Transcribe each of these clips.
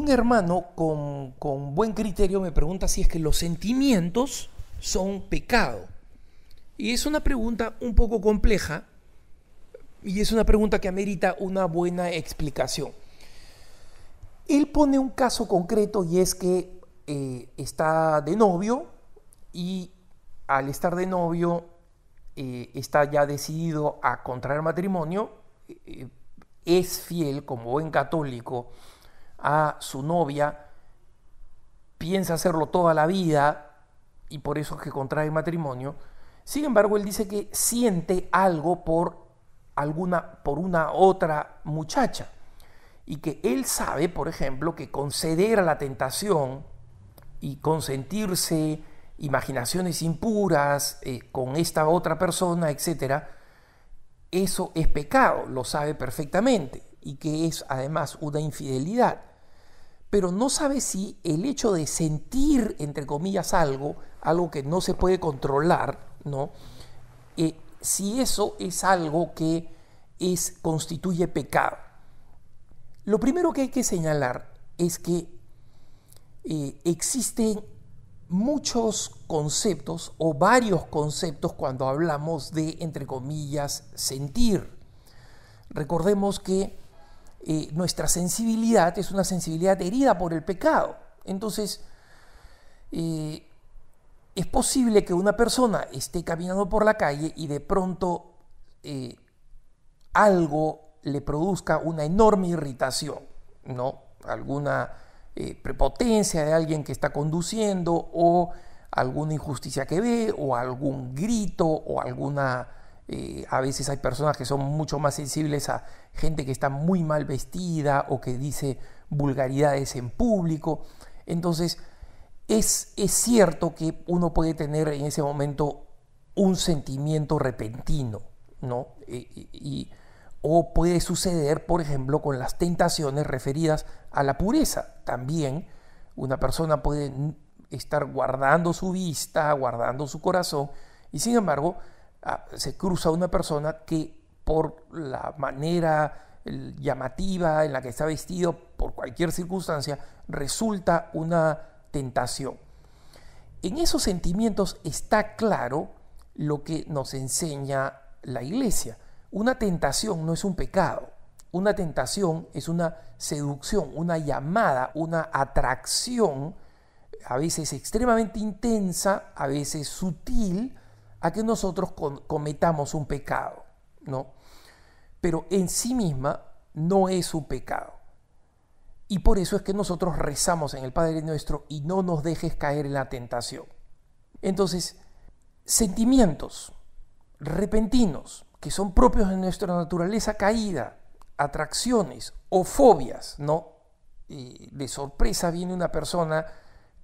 un hermano con, buen criterio me pregunta si es que los sentimientos son pecado. Y es una pregunta un poco compleja y es una pregunta que amerita una buena explicación. Él pone un caso concreto y es que eh, está de novio y al estar de novio eh, está ya decidido a contraer matrimonio, eh, es fiel como buen católico a su novia, piensa hacerlo toda la vida y por eso es que contrae matrimonio. Sin embargo, él dice que siente algo por alguna por una otra muchacha y que él sabe, por ejemplo, que conceder a la tentación y consentirse imaginaciones impuras eh, con esta otra persona, etcétera, eso es pecado, lo sabe perfectamente y que es además una infidelidad pero no sabe si el hecho de sentir, entre comillas, algo, algo que no se puede controlar, ¿no? Eh, si eso es algo que es, constituye pecado. Lo primero que hay que señalar es que eh, existen muchos conceptos o varios conceptos cuando hablamos de, entre comillas, sentir. Recordemos que nuestra sensibilidad es una sensibilidad herida por el pecado. Entonces, eh, es posible que una persona esté caminando por la calle y de pronto eh, algo le produzca una enorme irritación, ¿no? Alguna eh, prepotencia de alguien que está conduciendo o alguna injusticia que ve o algún grito o alguna eh, a veces hay personas que son mucho más sensibles a gente que está muy mal vestida o que dice vulgaridades en público. Entonces, es, es cierto que uno puede tener en ese momento un sentimiento repentino, ¿no? Eh, y, o puede suceder, por ejemplo, con las tentaciones referidas a la pureza. También una persona puede estar guardando su vista, guardando su corazón, y sin embargo, se cruza una persona que por la manera llamativa en la que está vestido, por cualquier circunstancia, resulta una tentación. En esos sentimientos está claro lo que nos enseña la iglesia. Una tentación no es un pecado. Una tentación es una seducción, una llamada, una atracción, a veces extremadamente intensa, a veces sutil, a que nosotros cometamos un pecado, ¿no? Pero en sí misma no es un pecado. Y por eso es que nosotros rezamos en el Padre nuestro y no nos dejes caer en la tentación. Entonces, sentimientos repentinos que son propios de nuestra naturaleza caída, atracciones o fobias, ¿no? Eh, de sorpresa viene una persona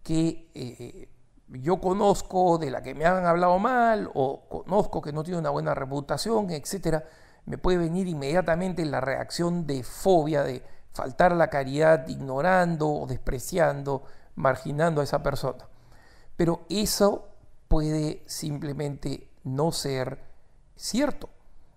que eh, yo conozco de la que me han hablado mal o conozco que no tiene una buena reputación, etcétera, me puede venir inmediatamente la reacción de fobia, de faltar la caridad ignorando o despreciando, marginando a esa persona. Pero eso puede simplemente no ser cierto,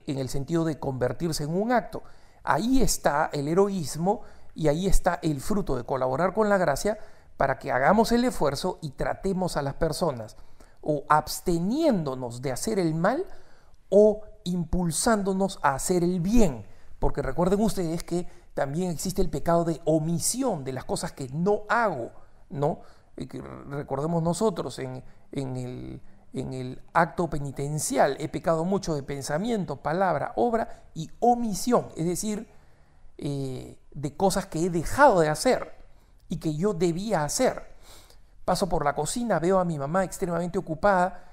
en el sentido de convertirse en un acto. Ahí está el heroísmo y ahí está el fruto de colaborar con la gracia para que hagamos el esfuerzo y tratemos a las personas, o absteniéndonos de hacer el mal o impulsándonos a hacer el bien. Porque recuerden ustedes que también existe el pecado de omisión de las cosas que no hago, ¿no? recordemos nosotros en, el, acto penitencial, he pecado mucho de pensamiento, palabra, obra y omisión, es decir, eh, de cosas que he dejado de hacer y que yo debía hacer. Paso por la cocina, veo a mi mamá extremadamente ocupada,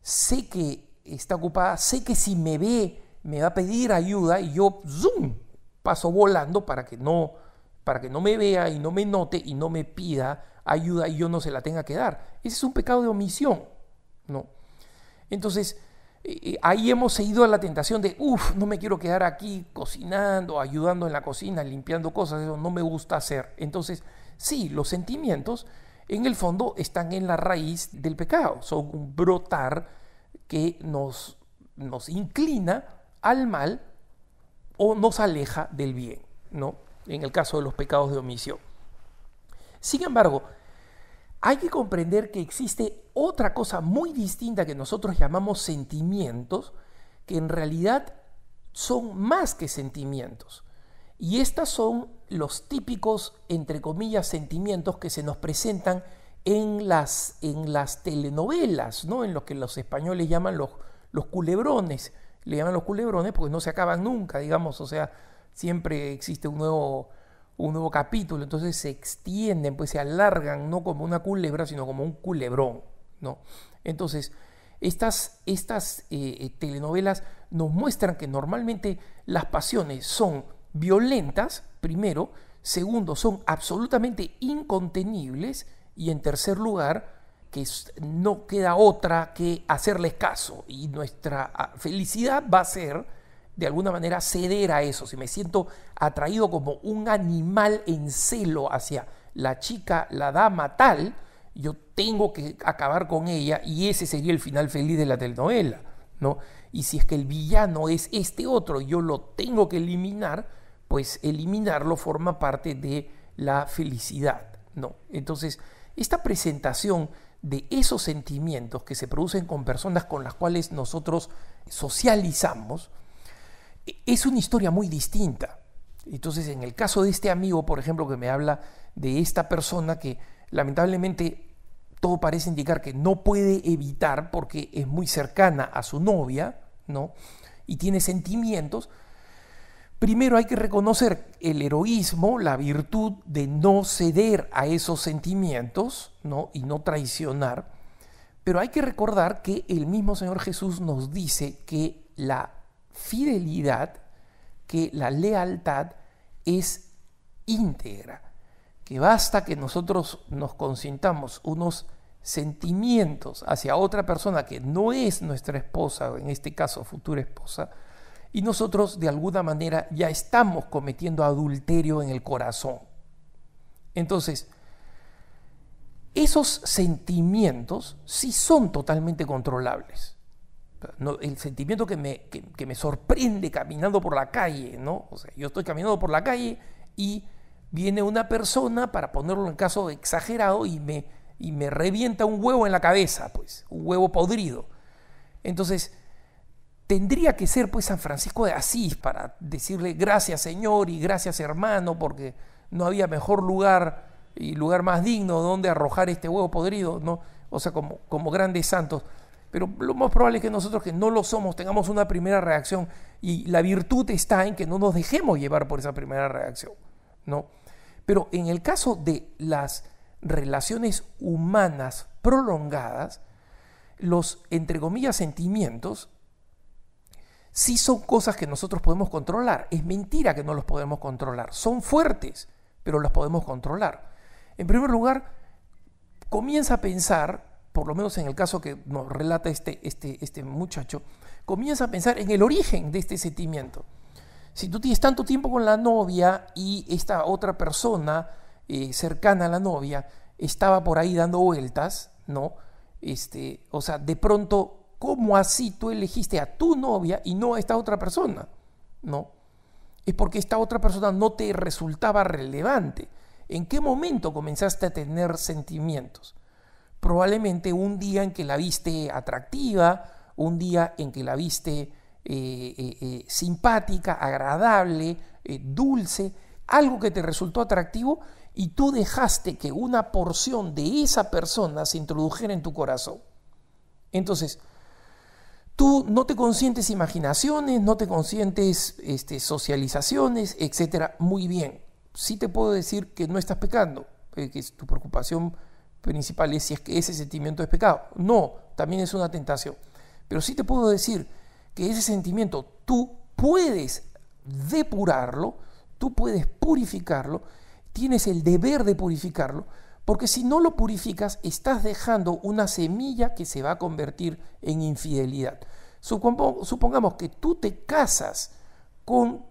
sé que está ocupada, sé que si me ve me va a pedir ayuda y yo, zoom, paso volando para que no, para que no me vea y no me note y no me pida ayuda y yo no se la tenga que dar. Ese es un pecado de omisión, ¿no? Entonces, eh, eh, ahí hemos seguido a la tentación de, uff, no me quiero quedar aquí cocinando, ayudando en la cocina, limpiando cosas, eso no me gusta hacer. Entonces, Sí, los sentimientos en el fondo están en la raíz del pecado, son un brotar que nos, nos inclina al mal o nos aleja del bien, ¿no? En el caso de los pecados de omisión. Sin embargo, hay que comprender que existe otra cosa muy distinta que nosotros llamamos sentimientos, que en realidad son más que sentimientos. Y estos son los típicos, entre comillas, sentimientos que se nos presentan en las, en las telenovelas, ¿no? en lo que los españoles llaman los, los culebrones. Le llaman los culebrones porque no se acaban nunca, digamos, o sea, siempre existe un nuevo, un nuevo capítulo, entonces se extienden, pues se alargan, no como una culebra, sino como un culebrón. ¿no? Entonces, estas, estas eh, eh, telenovelas nos muestran que normalmente las pasiones son violentas, primero, segundo, son absolutamente incontenibles y en tercer lugar, que no queda otra que hacerles caso y nuestra ah, felicidad va a ser de alguna manera ceder a eso. Si me siento atraído como un animal en celo hacia la chica, la dama tal, yo tengo que acabar con ella y ese sería el final feliz de la telenovela, ¿no? Y si es que el villano es este otro, yo lo tengo que eliminar, pues eliminarlo forma parte de la felicidad. No. Entonces, esta presentación de esos sentimientos que se producen con personas con las cuales nosotros socializamos e, es una historia muy distinta. Entonces, en el caso de este amigo, por ejemplo, que me habla de esta persona que lamentablemente todo parece indicar que no puede evitar porque es muy cercana a su novia, ¿no? Y tiene sentimientos, Primero hay que reconocer el heroísmo, la virtud de no ceder a esos sentimientos ¿no? y no traicionar, pero hay que recordar que el mismo Señor Jesús nos dice que la fidelidad, que la lealtad es íntegra, que basta que nosotros nos consintamos unos sentimientos hacia otra persona que no es nuestra esposa, en este caso futura esposa, y nosotros de alguna manera ya estamos cometiendo adulterio en el corazón. Entonces, esos sentimientos sí son totalmente controlables. el sentimiento que me, me, sorprende caminando por la calle, ¿no? O sea, yo estoy caminando por la calle y viene una persona, para ponerlo en caso exagerado, y me, y me revienta un huevo en la cabeza, pues, un huevo podrido. Entonces, Tendría que ser pues San Francisco de Asís para decirle gracias Señor y gracias hermano porque no había mejor lugar y lugar más digno donde arrojar este huevo podrido, ¿no? O sea, como, como grandes santos. Pero lo más probable es que nosotros que no lo somos tengamos una primera reacción y la virtud está en que no nos dejemos llevar por esa primera reacción, ¿no? Pero en el caso de las relaciones humanas prolongadas, los, entre comillas, sentimientos sí son cosas que nosotros podemos controlar. Es mentira que no los podemos controlar. Son fuertes, pero las podemos controlar. En primer lugar, comienza a pensar, por lo menos en el caso que nos relata este, este, este muchacho, comienza a pensar en el origen de este sentimiento. Si tú tienes tanto tiempo con la novia y esta otra persona eh, cercana a la novia estaba por ahí dando vueltas, ¿no? Este, o sea, de pronto ¿cómo así tú elegiste a tu novia y no a esta otra persona? No. Es porque esta otra persona no te resultaba relevante. ¿En qué momento comenzaste a tener sentimientos? Probablemente un día en que la viste atractiva, un día en que la viste eh, eh, eh, simpática, agradable, dulce, algo que te resultó atractivo y tú dejaste que una porción de esa persona se introdujera en tu corazón. Entonces, Tú no te consientes imaginaciones, no te consientes este, socializaciones, etcétera. Muy bien. Sí te puedo decir que no estás pecando, eh, que tu preocupación principal es si es que ese sentimiento es pecado. No, también es una tentación. Pero sí te puedo decir que ese sentimiento tú puedes depurarlo, tú puedes purificarlo, tienes el deber de purificarlo, porque si no lo purificas, estás dejando una semilla que se va a convertir en infidelidad. Supongamos que tú te casas con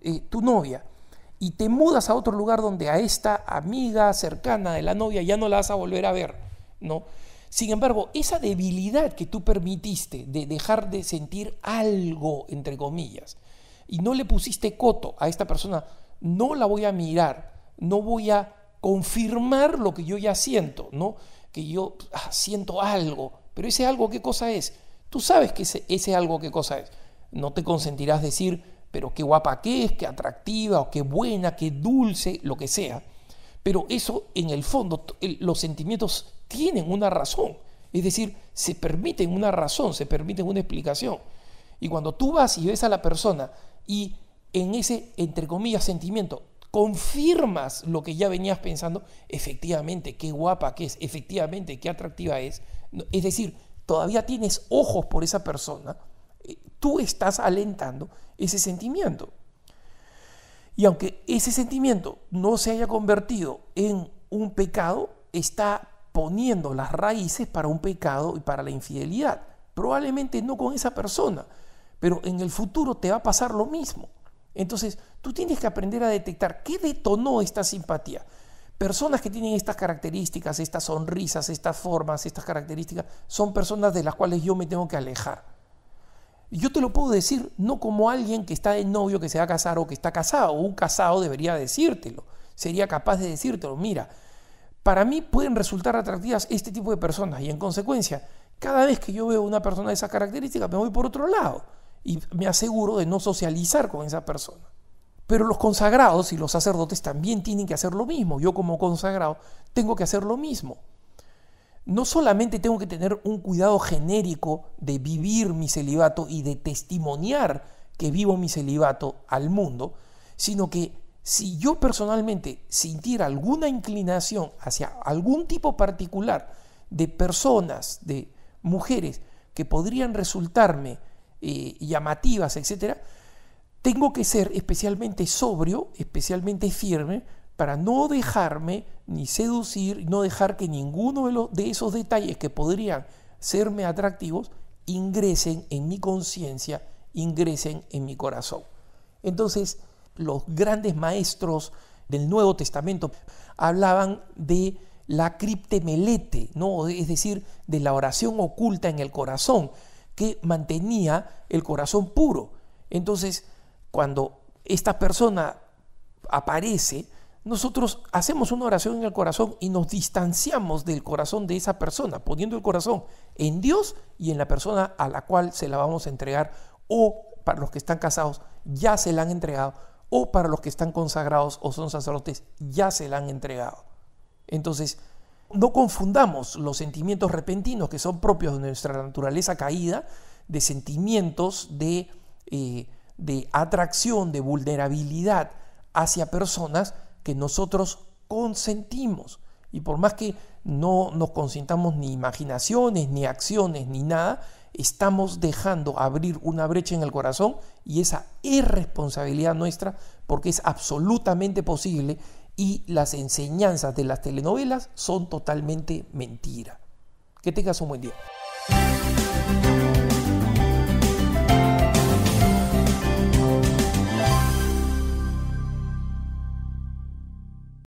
eh, tu novia y te mudas a otro lugar donde a esta amiga cercana de la novia ya no la vas a volver a ver, ¿no? Sin embargo, esa debilidad que tú permitiste de dejar de sentir algo, entre comillas, y no le pusiste coto a esta persona, no la voy a mirar, no voy a confirmar lo que yo ya siento, ¿no? Que yo ah, siento algo, pero ese algo, ¿qué cosa es? Tú sabes que ese, algo, ¿qué cosa es? No te consentirás decir, pero qué guapa que es, qué atractiva, o qué buena, qué dulce, lo que sea. Pero eso, en el fondo, los sentimientos tienen una razón. Es decir, se permiten una razón, se permiten una explicación. Y cuando tú vas y ves a la persona y en ese, entre comillas, sentimiento, confirmas lo que ya venías pensando, efectivamente, qué guapa que es, efectivamente, qué atractiva es. Es decir, todavía tienes ojos por esa persona, eh, tú estás alentando ese sentimiento. Y aunque ese sentimiento no se haya convertido en un pecado, está poniendo las raíces para un pecado y para la infidelidad. Probablemente no con esa persona, pero en el futuro te va a pasar lo mismo. Entonces, tú tienes que aprender a detectar qué detonó esta simpatía. Personas que tienen estas características, estas sonrisas, estas formas, estas características, son personas de las cuales yo me tengo que alejar. Yo te lo puedo decir no como alguien que está de novio, que se va a casar o que está casado, o un casado debería decírtelo, sería capaz de decírtelo, mira, para mí pueden resultar atractivas este tipo de personas y en consecuencia, cada vez que yo veo una persona de esas características, me voy por otro lado y me aseguro de no socializar con esa persona. Pero los consagrados y los sacerdotes también tienen que hacer lo mismo. Yo como consagrado tengo que hacer lo mismo. No solamente tengo que tener un cuidado genérico de vivir mi celibato y de testimoniar que vivo mi celibato al mundo, sino que si yo personalmente sintiera alguna inclinación hacia algún tipo particular de personas, de mujeres que podrían resultarme llamativas, etcétera tengo que ser especialmente sobrio, especialmente firme, para no dejarme ni seducir, no dejar que ninguno de, los, esos detalles que podrían serme atractivos ingresen en mi conciencia, ingresen en mi corazón. Entonces, los grandes maestros del Nuevo Testamento hablaban de la criptemelete, ¿no? es decir, de la oración oculta en el corazón que mantenía el corazón puro. Entonces, cuando esta persona aparece, nosotros hacemos una oración en el corazón y nos distanciamos del corazón de esa persona, poniendo el corazón en Dios y en la persona a la cual se la vamos a entregar, o para los que están casados, ya se la han entregado, o para los que están consagrados o son sacerdotes, ya se la han entregado. Entonces, no confundamos los sentimientos repentinos que son propios de nuestra naturaleza caída, de sentimientos de, eh, de atracción, de vulnerabilidad hacia personas que nosotros consentimos. Y por más que no nos consentamos ni imaginaciones, ni acciones, ni nada, estamos dejando abrir una brecha en el corazón y esa irresponsabilidad nuestra, porque es absolutamente posible y las enseñanzas de las telenovelas son totalmente mentira. Que tengas un buen día.